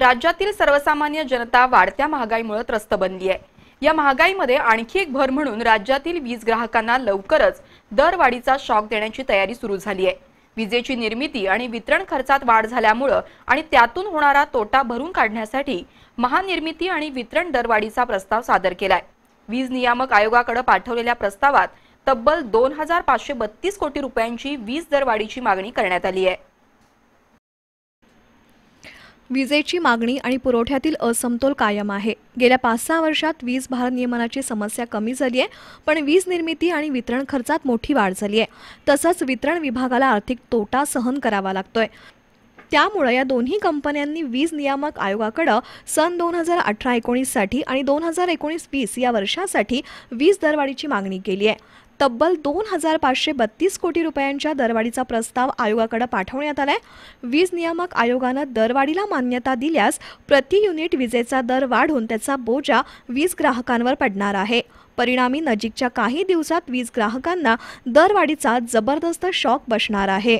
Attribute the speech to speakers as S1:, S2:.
S1: राज्यातील सर्वसामान्य जनता वाढत्या महागाईमुळे त्रस्त बनली आहे या महागाईमध्ये आणखी एक भर म्हणून राज्यातील वीज ग्राहकांना लवकरच दरवाढीचा शॉक देण्याची तयारी सुरू झाली आहे विजेची निर्मिती आणि वितरण खर्चात वाढ झाल्यामुळं आणि त्यातून होणारा तोटा भरून काढण्यासाठी महानिर्मिती आणि वितरण दरवाढीचा प्रस्ताव सादर केलाय वीज नियामक आयोगाकडे पाठवलेल्या प्रस्तावात तब्बल दोन हजार पाचशे बत्तीस कोटी रुपयांची वीज दरवाढीची मागणी करण्यात आली आहे
S2: विजेची मागणी आणि पुरवठ्यातील असमतोल कायम आहे गेल्या पाच सहा वर्षात वीज नियमनाची समस्या कमी झाली आहे पण वीज निर्मिती आणि वितरण खर्चात मोठी वाढ झाली आहे तसंच वितरण विभागाला आर्थिक तोटा सहन करावा लागतोय त्यामुळे या दोन्ही कंपन्यांनी वीज नियामक आयोगाकडं सन दोन हजार अठरा एकोणीससाठी आणि दोन हजार एकोणीस वीस या वर्षासाठी वीज दरवाढीची मागणी केली आहे तब्बल दोन हजार पाचशे बत्तीस कोटी रुपयांच्या दरवाढीचा प्रस्ताव आयोगाकडे पाठवण्यात आलाय वीज नियामक आयोगानं दरवाढीला मान्यता दिल्यास प्रति युनिट विजेचा दर वाढून त्याचा बोजा वीज ग्राहकांवर पडणार आहे परिणामी नजीकच्या काही दिवसात वीज ग्राहकांना दरवाढीचा जबरदस्त शॉक बसणार आहे